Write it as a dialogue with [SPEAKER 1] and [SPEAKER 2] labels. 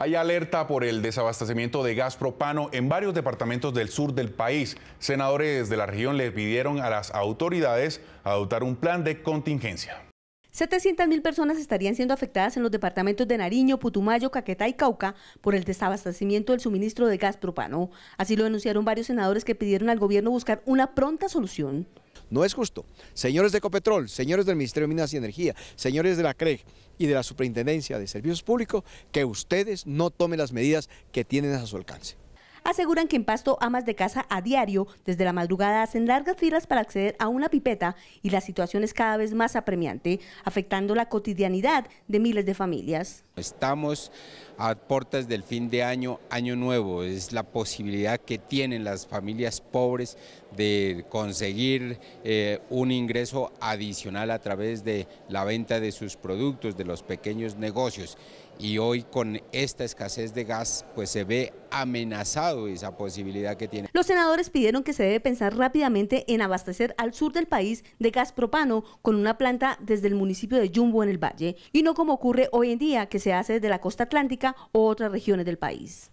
[SPEAKER 1] Hay alerta por el desabastecimiento de gas propano en varios departamentos del sur del país. Senadores de la región le pidieron a las autoridades adoptar un plan de contingencia.
[SPEAKER 2] 700.000 personas estarían siendo afectadas en los departamentos de Nariño, Putumayo, Caquetá y Cauca por el desabastecimiento del suministro de gas propano. Así lo denunciaron varios senadores que pidieron al gobierno buscar una pronta solución.
[SPEAKER 3] No es justo. Señores de Ecopetrol, señores del Ministerio de Minas y Energía, señores de la CREG y de la Superintendencia de Servicios Públicos, que ustedes no tomen las medidas que tienen a su alcance
[SPEAKER 2] aseguran que en Pasto amas de casa a diario desde la madrugada hacen largas filas para acceder a una pipeta y la situación es cada vez más apremiante, afectando la cotidianidad de miles de familias.
[SPEAKER 4] Estamos a puertas del fin de año, año nuevo, es la posibilidad que tienen las familias pobres de conseguir eh, un ingreso adicional a través de la venta de sus productos, de los pequeños negocios. Y hoy con esta escasez de gas, pues se ve amenazado esa posibilidad que tiene.
[SPEAKER 2] Los senadores pidieron que se debe pensar rápidamente en abastecer al sur del país de gas propano con una planta desde el municipio de Jumbo en el Valle y no como ocurre hoy en día que se hace desde la costa atlántica o otras regiones del país.